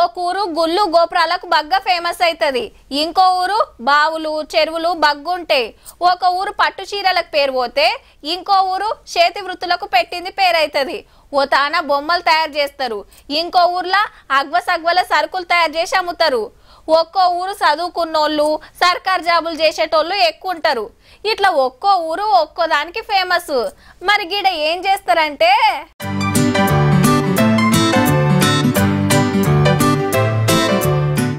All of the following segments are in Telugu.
ఓ ఊరు గుళ్ళు గోపురాలకు బగ్గ ఫేమస్ అవుతుంది ఇంకో ఊరు బావులు చెరువులు బగ్గుంటాయి ఒక ఊరు పట్టు చీరలకు పేరు పోతే ఇంకో ఊరు చేతి వృత్తులకు పెట్టింది పేరవుతుంది ఓ తాన బొమ్మలు తయారు చేస్తారు ఇంకో ఊర్లో అగ్వసగ్వల సరుకులు తయారు చేసి అమ్ముతారు ఒక్కో ఊరు చదువుకున్నోళ్ళు సర్కార్ జాబులు చేసేటోళ్ళు ఎక్కువ ఉంటారు ఇట్లా ఒక్కో ఊరు ఒక్కో దానికి ఫేమస్ మరి గిడ ఏం చేస్తారంటే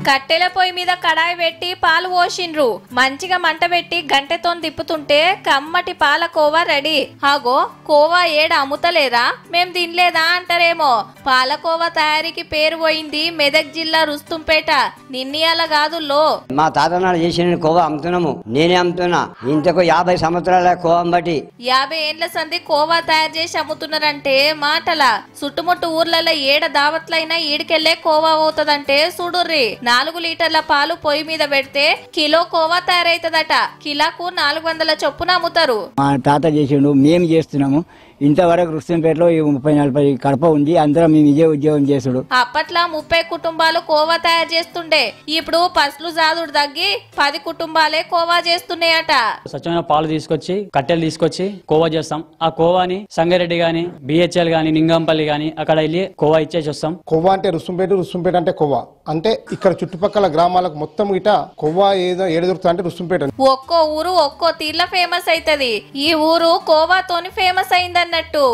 కట్టెల పొయ్యి మీద కడాయి పెట్టి పాలు పోసిండ్రు మంచిగా మంట పెట్టి గంటెతో తిప్పుతుంటే కమ్మటి పాల కోవా రెడీ ఆగో కోవా ఏడ అమ్ముతలేదా మేం తినలేదా అంటారేమో పాలకోవ తయారీకి పేరు పోయింది మెదక్ జిల్లా రుస్తుంపేట నిన్నయాల కాదు లో మా తాతనాడు చేసిన కోవా అమ్ముతున్నాము నేనే అమ్ముతున్నా ఇంతకు యాభై సంవత్సరాల కోవా బట్టి యాభై ఏండ్ల సంది కోవా తయారు చేసి అమ్ముతున్నారంటే మాటల చుట్టుముట్టు ఊర్లలో ఏడ దావత్లైనా ఈడికెళ్లే కోవా అవుతుందంటే చూడుర్రి నా నాలుగు లీటర్ల పాలు పొయ్యి మీద పెడితే కిలో కోవా తయారైతుందట కిలాకు నాలుగు వందల చొప్పున అమ్ముతారు మా తాత చేసిండు మేము చేస్తున్నాము ఇంతవరకు రుస్తుంపేటలో ముప్పై నలభై కడప ఉంది అందరం మేము ఇదే ఉద్యోగం చేసుడు అప్పట్లో ముప్పై కుటుంబాలు కోవా తయారు చేస్తుండే ఇప్పుడు పసులు జాదుడు తగ్గి పది కుటుంబాలే కోవా చేస్తున్నాయట స్వచ్ఛమైన పాలు తీసుకొచ్చి కట్టెలు తీసుకొచ్చి కోవా చేస్తాం ఆ కోవాని సంగారెడ్డి గాని బిహెచ్ఎల్ గాని నింగంపల్లి గాని అక్కడ వెళ్ళి కోవా ఇచ్చేసి వస్తాం కోవా అంటే రుస్తుంపేట రుస్తుంపేట అంటే కోవా అంటే ఇక్కడ చుట్టుపక్కల గ్రామాలకు మొత్తం ఇట కొవ్వా ఏదో ఏడదొరుకుతా అంటే రుస్తుంపేట ఒక్కో ఊరు ఒక్కో తీర్ల ఫేమస్ అవుతుంది ఈ ఊరు కోవాతోని ఫేమస్ అయిందన్నట్టు